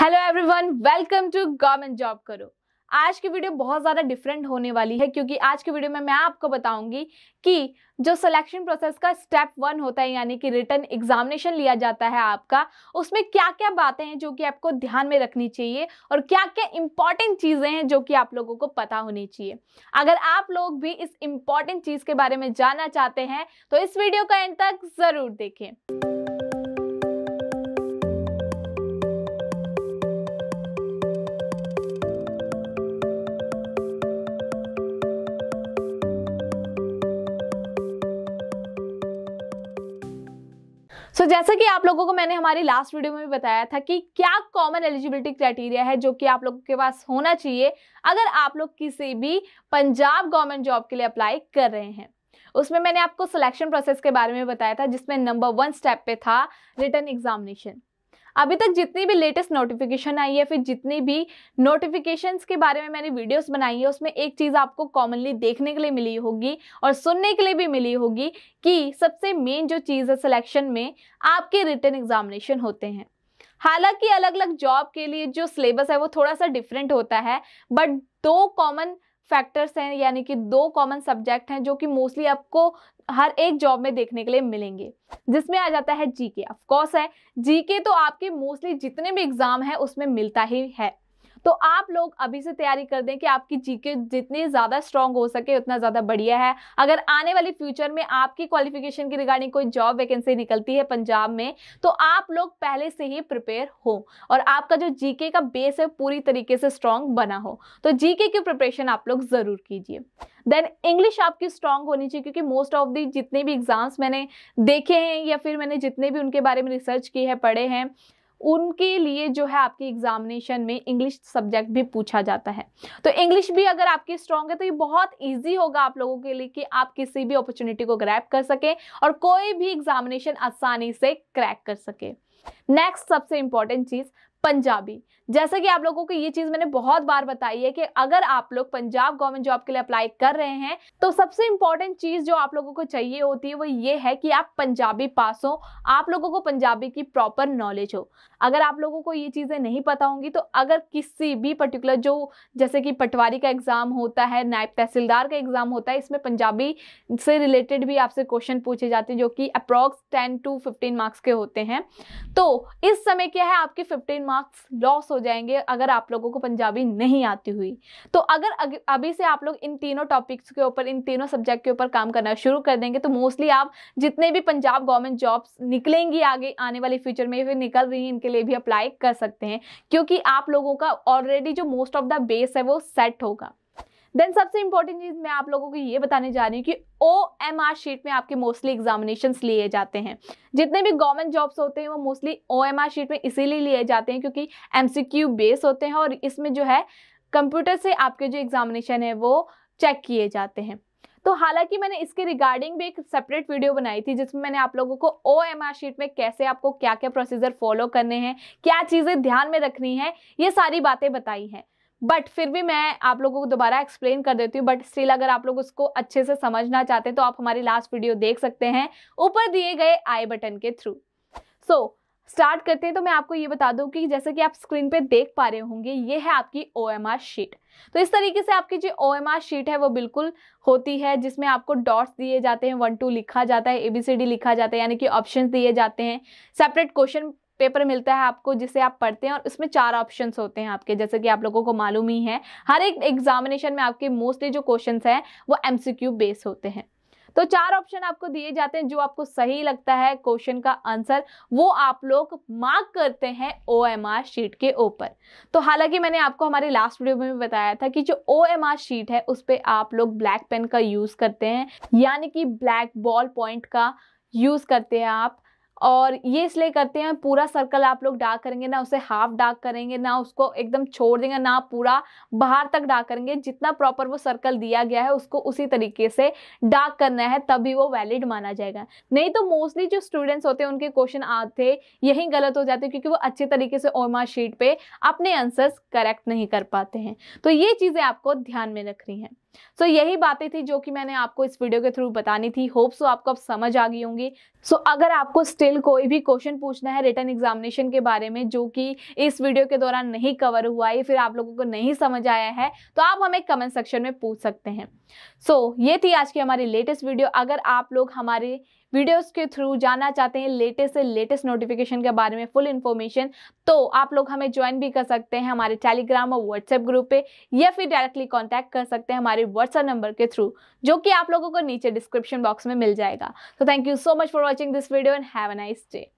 hello everyone welcome to government job करो आज की वीडियो बहुत ज़्यादा डिफरेंट होने वाली है क्योंकि आज की वीडियो में मैं आपको बताऊंगी कि जो सिलेक्शन प्रोसेस का स्टेप वन होता है यानी कि रिटर्न एग्जामिनेशन लिया जाता है आपका उसमें क्या क्या बातें हैं जो कि आपको ध्यान में रखनी चाहिए और क्या क्या इंपॉर्टेंट चीज़ें हैं जो कि आप लोगों को पता होनी चाहिए अगर आप लोग भी इस इम्पॉर्टेंट चीज़ के बारे में जानना चाहते हैं तो इस वीडियो का एंड तक ज़रूर देखें सो so, जैसा कि आप लोगों को मैंने हमारी लास्ट वीडियो में भी बताया था कि क्या कॉमन एलिजिबिलिटी क्राइटेरिया है जो कि आप लोगों के पास होना चाहिए अगर आप लोग किसी भी पंजाब गवर्नमेंट जॉब के लिए अप्लाई कर रहे हैं उसमें मैंने आपको सिलेक्शन प्रोसेस के बारे में बताया था जिसमें नंबर वन स्टेप पे था रिटर्न एग्जामिनेशन अभी तक जितनी भी लेटेस्ट नोटिफिकेशन आई है फिर जितनी भी नोटिफिकेशंस के बारे में मैंने वीडियोस बनाई है उसमें एक चीज़ आपको कॉमनली देखने के लिए मिली होगी और सुनने के लिए भी मिली होगी कि सबसे मेन जो चीज़ है सिलेक्शन में आपके रिटर्न एग्जामिनेशन होते हैं हालांकि अलग अलग जॉब के लिए जो सिलेबस है वो थोड़ा सा डिफरेंट होता है बट दो कॉमन फैक्टर्स हैं यानी कि दो कॉमन सब्जेक्ट हैं जो कि मोस्टली आपको हर एक जॉब में देखने के लिए मिलेंगे जिसमें आ जाता है जीके ऑफ कोर्स है जीके तो आपके मोस्टली जितने भी एग्जाम हैं उसमें मिलता ही है तो आप लोग अभी से तैयारी कर दें कि आपकी जीके जितनी ज़्यादा स्ट्रांग हो सके उतना ज़्यादा बढ़िया है अगर आने वाले फ्यूचर में आपकी क्वालिफिकेशन की रिगार्डिंग कोई जॉब वैकेंसी निकलती है पंजाब में तो आप लोग पहले से ही प्रिपेयर हो और आपका जो जीके का बेस है पूरी तरीके से स्ट्रांग बना हो तो जीके की प्रिपरेशन आप लोग ज़रूर कीजिए देन इंग्लिश आपकी स्ट्रांग होनी चाहिए क्योंकि मोस्ट ऑफ दी जितने भी एग्ज़ाम्स मैंने देखे हैं या फिर मैंने जितने भी उनके बारे में रिसर्च की है पढ़े हैं उनके लिए जो है आपकी एग्जामिनेशन में इंग्लिश सब्जेक्ट भी पूछा जाता है तो इंग्लिश भी अगर आपकी स्ट्रांग है तो ये बहुत ईजी होगा आप लोगों के लिए कि आप किसी भी अपॉर्चुनिटी को ग्रैप कर सकें और कोई भी एग्जामिनेशन आसानी से क्रैक कर सके नेक्स्ट सबसे इंपॉर्टेंट चीज़ पंजाबी जैसा कि आप लोगों को ये चीज़ मैंने बहुत बार बताई है कि अगर आप लोग पंजाब गवर्नमेंट जॉब के लिए अप्लाई कर रहे हैं तो सबसे इंपॉर्टेंट चीज़ जो आप लोगों को चाहिए होती है वो ये है कि आप पंजाबी पास हो आप लोगों को पंजाबी की प्रॉपर नॉलेज हो अगर आप लोगों को ये चीज़ें नहीं पता होंगी तो अगर किसी भी पर्टिकुलर जो जैसे कि पटवारी का एग्ज़ाम होता है नायब तहसीलदार का एग्ज़ाम होता है इसमें पंजाबी से रिलेटेड भी आपसे क्वेश्चन पूछे जाते हैं जो कि approx ten to fifteen marks के होते हैं तो इस समय क्या है आपके फिफ्टीन मार्क्स मार्क्स लॉस हो जाएंगे अगर आप लोगों को पंजाबी नहीं आती हुई तो अगर अभी से आप लोग इन तीनों टॉपिक्स के ऊपर इन तीनों सब्जेक्ट के ऊपर काम करना शुरू कर देंगे तो मोस्टली आप जितने भी पंजाब गवर्नमेंट जॉब्स निकलेंगी आगे आने वाले फ्यूचर में फिर निकल रही हैं इनके लिए भी अप्लाई कर सकते हैं क्योंकि आप लोगों का ऑलरेडी जो मोस्ट ऑफ द बेस है वो सेट होगा देन सबसे इंपॉर्टेंट चीज़ मैं आप लोगों को ये बताने जा रही हूँ कि ओ एम आर शीट में आपके मोस्टली एग्जामिनेशन लिए जाते हैं जितने भी गवर्नमेंट जॉब्स होते हैं वो mostly O M R sheet में इसीलिए लिए जाते हैं क्योंकि एम सी क्यू बेस होते हैं और इसमें जो है कंप्यूटर से आपके जो एग्जामिनेशन है वो चेक किए जाते हैं तो हालांकि मैंने इसके रिगार्डिंग भी एक सेपरेट वीडियो बनाई थी जिसमें मैंने आप लोगों को ओ एम आर शीट में कैसे आपको क्या क्या प्रोसीजर फॉलो करने हैं क्या चीज़ें ध्यान में रखनी है ये सारी बातें बताई हैं बट फिर भी मैं आप लोगों को दोबारा एक्सप्लेन कर देती हूँ बट स्टिल अगर आप लोग उसको अच्छे से समझना चाहते हैं तो आप हमारी लास्ट वीडियो देख सकते हैं ऊपर दिए गए आई बटन के थ्रू सो so, स्टार्ट करते हैं तो मैं आपको ये बता दूं कि जैसे कि आप स्क्रीन पे देख पा रहे होंगे ये है आपकी ओ शीट तो इस तरीके से आपकी जो ओ शीट है वो बिल्कुल होती है जिसमें आपको डॉट्स दिए जाते हैं वन टू लिखा जाता है एबीसीडी लिखा जाता है यानी कि ऑप्शन दिए जाते हैं सेपरेट क्वेश्चन पेपर मिलता है आपको जिसे आप पढ़ते हैं और उसमें चार ऑप्शन होते हैं आपके जैसे कि आप लोगों को मालूम ही है हर एक एग्जामिनेशन में आपके मोस्टली जो क्वेश्चन हैं वो एम बेस होते हैं तो चार ऑप्शन आपको दिए जाते हैं जो आपको सही लगता है क्वेश्चन का आंसर वो आप लोग मार्क करते हैं ओ शीट के ऊपर तो हालांकि मैंने आपको हमारे लास्ट वीडियो में भी बताया था कि जो ओ शीट है उस पर आप लोग ब्लैक पेन का यूज़ करते हैं यानी कि ब्लैक बॉल पॉइंट का यूज़ करते हैं आप और ये इसलिए करते हैं पूरा सर्कल आप लोग डार्क करेंगे ना उसे हाफ डार्क करेंगे ना उसको एकदम छोड़ देंगे ना पूरा बाहर तक डार्क करेंगे जितना प्रॉपर वो सर्कल दिया गया है उसको उसी तरीके से डार्क करना है तभी वो वैलिड माना जाएगा नहीं तो मोस्टली जो स्टूडेंट्स होते हैं उनके क्वेश्चन आते यही गलत हो जाते हैं क्योंकि वो अच्छे तरीके से ओमा शीट पर अपने आंसर्स करेक्ट नहीं कर पाते हैं तो ये चीज़ें आपको ध्यान में रखनी है सो so, यही बातें थी जो कि मैंने आपको इस वीडियो के थ्रू बतानी थी होप सो तो आपको अब समझ आ गई होंगी सो so, अगर आपको स्टिल कोई भी क्वेश्चन पूछना है रिटर्न एग्जामिनेशन के बारे में जो कि इस वीडियो के दौरान नहीं कवर हुआ है फिर आप लोगों को नहीं समझ आया है तो आप हमें कमेंट सेक्शन में पूछ सकते हैं सो so, ये थी आज की हमारी लेटेस्ट वीडियो अगर आप लोग हमारे वीडियोस के थ्रू जानना चाहते हैं लेटेस्ट से लेटेस्ट नोटिफिकेशन के बारे में फुल इन्फॉर्मेशन तो आप लोग हमें ज्वाइन भी कर सकते हैं हमारे टेलीग्राम और व्हाट्सएप ग्रुप पे या फिर डायरेक्टली कॉन्टैक्ट कर सकते हैं हमारे व्हाट्सएप नंबर के थ्रू जो कि आप लोगों को नीचे डिस्क्रिप्शन बॉक्स में मिल जाएगा तो thank you so much for watching this video and have a nice day